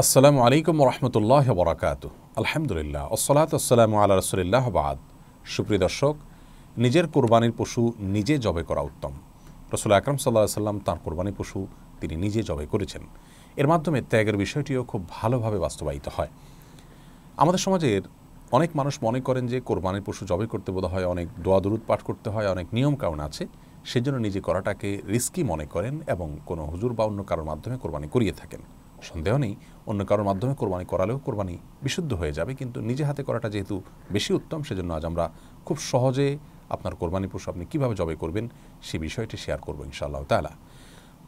আসসালামু আলাইকুম রহমতুল্লাহ বরাকাত আলহামদুলিল্লাহ আসসালাত আসসালামু আল্লাহ রসুলিল্লাহ বাদ সুপ্রিয় দর্শক নিজের কোরবানির পশু নিজে জবে করা উত্তম রসুল আকরম সাল্লাহ সাল্লাম তাঁর কোরবানির পশু তিনি নিজে জবে করেছেন এর মাধ্যমে ত্যাগের বিষয়টিও খুব ভালোভাবে বাস্তবায়িত হয় আমাদের সমাজের অনেক মানুষ মনে করেন যে কোরবানির পশু জবে করতে বোধ হয় অনেক দোয়া দুরুদ পাঠ করতে হয় অনেক নিয়ম কারণ আছে সেজন্য নিজে করাটাকে রিস্কি মনে করেন এবং কোনো হুজুর বা অন্য কারোর মাধ্যমে কোরবানি করিয়ে থাকেন সন্দেহ নেই অন্য কারোর মাধ্যমে কোরবানি করালেও কোরবানি বিশুদ্ধ হয়ে যাবে কিন্তু নিজে হাতে করাটা যেহেতু বেশি উত্তম সেজন্য আজ আমরা খুব সহজে আপনার কোরবানি পশু আপনি কীভাবে জবে করবেন সে বিষয়টি শেয়ার করবো ইনশাআল্লাহ তালা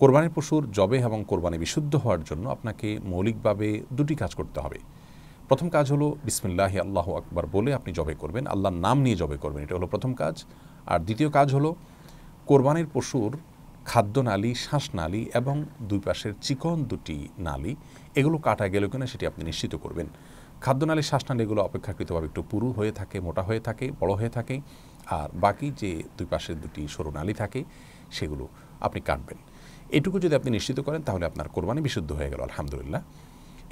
কোরবানির পশুর জবে এবং কোরবানি বিশুদ্ধ হওয়ার জন্য আপনাকে মৌলিকভাবে দুটি কাজ করতে হবে প্রথম কাজ হলো বিসমিল্লাহি আল্লাহ আকবার বলে আপনি জবে করবেন আল্লাহর নাম নিয়ে জবে করবেন এটা হলো প্রথম কাজ আর দ্বিতীয় কাজ হলো কোরবানির পশুর শ্বাস নালি এবং দুই পাশের চিকন দুটি নালি এগুলো কাটা গেল কিনা সেটি আপনি নিশ্চিত করবেন খাদ্যনালী এগুলো অপেক্ষাকৃতভাবে একটু পুরু হয়ে থাকে মোটা হয়ে থাকে বড় হয়ে থাকে আর বাকি যে দুই পাশের দুটি সরু নালি থাকে সেগুলো আপনি কাটবেন এটুকু যদি আপনি নিশ্চিত করেন তাহলে আপনার কোরবানি বিশুদ্ধ হয়ে গেল আলহামদুলিল্লাহ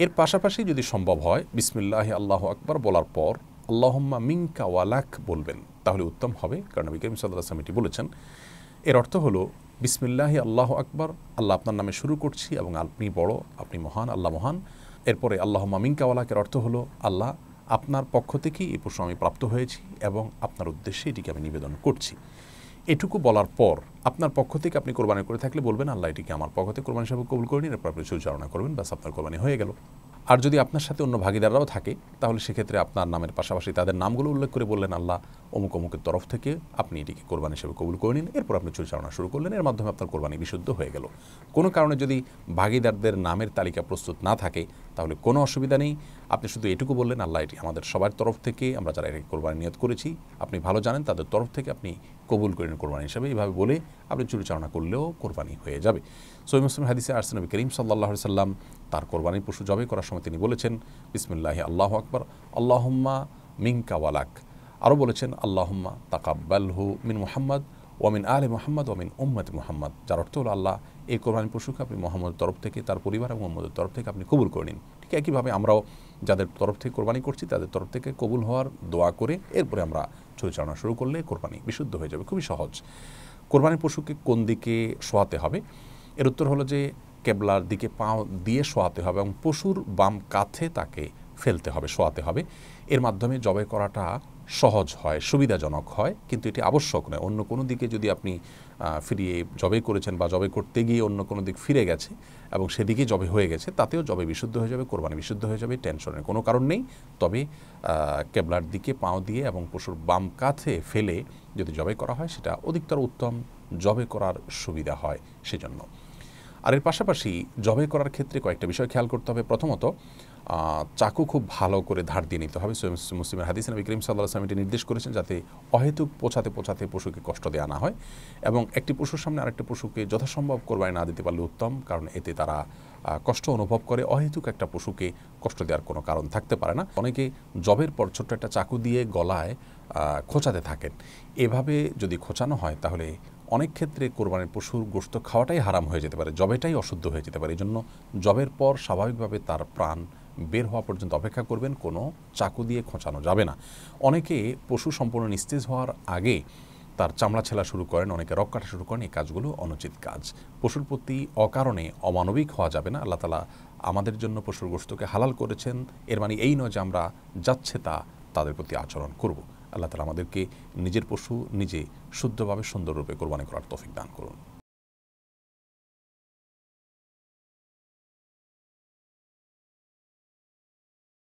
এর পাশাপাশি যদি সম্ভব হয় বিসমিল্লাহ আল্লাহ আকবর বলার পর আল্লাহম্মা মিঙ্কা ওয়ালাক বলবেন তাহলে উত্তম হবে কারণ বিকেম করিম সাল্লাহ সামিটি বলেছেন এর অর্থ হলো বিসমিল্লাহি আল্লাহ আকবর আল্লাহ আপনার নামে শুরু করছি এবং আপনি বড় আপনি মহান আল্লাহ মহান এরপরে আল্লাহ মামিনকাওয়ালাকের অর্থ হলো আল্লাহ আপনার পক্ষ থেকেই এই প্রশ্ন আমি প্রাপ্ত হয়েছি এবং আপনার উদ্দেশ্যে এটিকে আমি নিবেদন করছি এটুকু বলার পর আপনার পক্ষ থেকে আপনি কোরবানি করে থাকলে বলবেন আল্লাহ এটিকে আমার পক্ষ থেকে কোরবানি সাহেব কবুল করে নিন এরপর আপনি সুচারণা করবেন ব্যাস আপনার কোরবানি হয়ে গেল আর যদি আপনার সাথে অন্য ভাগিদাররাও থাকে তাহলে সেক্ষেত্রে আপনার নামের পাশাপাশি তাদের নামগুলো উল্লেখ করে বললেন আল্লাহ অমুক অমুকের তরফ থেকে আপনি এটিকে কোরবানি হিসেবে কবুল করে নিন এরপর আপনি চালনা শুরু করলেন এর মাধ্যমে আপনার কোরবানি বিশুদ্ধ হয়ে গেল কোনো কারণে যদি ভাগিদারদের নামের তালিকা প্রস্তুত না থাকে তাহলে কোনো অসুবিধা নেই আপনি শুধু এটুকু বললেন আল্লাহ এটি আমাদের সবার তরফ থেকে আমরা যারা এটাকে কোরবানি নিয়ত করেছি আপনি ভালো জানেন তাদের তরফ থেকে আপনি কবুল করেন কোরবানি হিসাবে এইভাবে বলে আপনি চুরিচালনা করলেও কোরবানি হয়ে যাবে সৈম মুসলিম হাদিসে আরসনবী করিম সাল্লাহ সাল্লাম তার কোরবানির পশু জবে করার সময় তিনি বলেছেন বিসমিল্লাহি আল্লাহ আকবর আল্লাহম্মা মিঙ্কা আরও বলেছেন আল্লাহম্মা তাকাব্বাল হু মিন মুহাম্মদ ওয়ামিন আলে মোহাম্মদ ওয়ামিন উম্মদ মোহাম্মদ যার অর্থ হল আল্লাহ এই কোরবানি পশুকে আপনি মোহাম্মদের তরফ থেকে তার পরিবার এবং মোহাম্মদের তরফ থেকে আপনি কবুল করে নিন ঠিক একইভাবে আমরাও যাদের তরফ থেকে কোরবানি করছি তাদের তরফ থেকে কবুল হওয়ার দোয়া করে এরপরে আমরা চরিচালনা শুরু করলে কোরবানি বিশুদ্ধ হয়ে যাবে খুবই সহজ কোরবানির পশুকে কোন দিকে শোয়াতে হবে এর উত্তর হলো যে কেবলার দিকে পা দিয়ে শোয়াতে হবে এবং পশুর বাম কাথে তাকে ফেলতে হবে শোয়াতে হবে এর মাধ্যমে জবাই করাটা সহজ হয় সুবিধাজনক হয় কিন্তু এটি আবশ্যক নয় অন্য কোনো দিকে যদি আপনি ফিরিয়ে জবে করেছেন বা জবে করতে গিয়ে অন্য কোনো দিক ফিরে গেছে এবং সেদিকে জবে হয়ে গেছে তাতেও জবে বিশুদ্ধ হয়ে যাবে কোরবানি বিশুদ্ধ হয়ে যাবে টেনশনের কোনো কারণ নেই তবে কেবলার দিকে পাও দিয়ে এবং পশুর বাম কাছে ফেলে যদি জবে করা হয় সেটা অধিকতর উত্তম জবে করার সুবিধা হয় সেজন্য আর এর পাশাপাশি জবে করার ক্ষেত্রে কয়েকটা বিষয় খেয়াল করতে হবে প্রথমত চাকু খুব ভালো করে ধার দিয়ে নিতে হবে মুসলিমের হাদিস নবী করিম সাল্লাহ আসলাম এটি নির্দেশ করেছেন যাতে অহেতুক পোছাতে পোছাতে পশুকে কষ্ট দেওয়া না হয় এবং একটি পশুর সামনে আরেকটি পশুকে যথাসম্ভব করবায় না দিতে পারলে উত্তম কারণ এতে তারা কষ্ট অনুভব করে অহেতুক একটা পশুকে কষ্ট দেওয়ার কোনো কারণ থাকতে পারে না অনেকে জবের পর ছোট্ট একটা চাকু দিয়ে গলায় খোঁচাতে থাকেন এভাবে যদি খোঁচানো হয় তাহলে অনেক ক্ষেত্রে কোরবানির পশুর গোস্ত খাওয়াটাই হারাম হয়ে যেতে পারে জবেটাই অশুদ্ধ হয়ে যেতে পারে এই জন্য জবের পর স্বাভাবিকভাবে তার প্রাণ বের হওয়া পর্যন্ত অপেক্ষা করবেন কোনো চাকু দিয়ে খোঁচানো যাবে না অনেকে পশু সম্পূর্ণ নিস্তেজ হওয়ার আগে তার চামড়া ছেলা শুরু করেন অনেকে রক কাটা শুরু করেন এই কাজগুলো অনুচিত কাজ পশুর প্রতি অকারণে অমানবিক হওয়া যাবে না আল্লাহ তালা আমাদের জন্য পশুর গোস্তকে হালাল করেছেন এর মানে এই নয় যে আমরা যাচ্ছে তা তাদের প্রতি আচরণ করব আল্লাহ তালা আমাদেরকে নিজের পশু নিজে শুদ্ধভাবে সুন্দররূপে কোরবানি করার তৌফিক দান করুন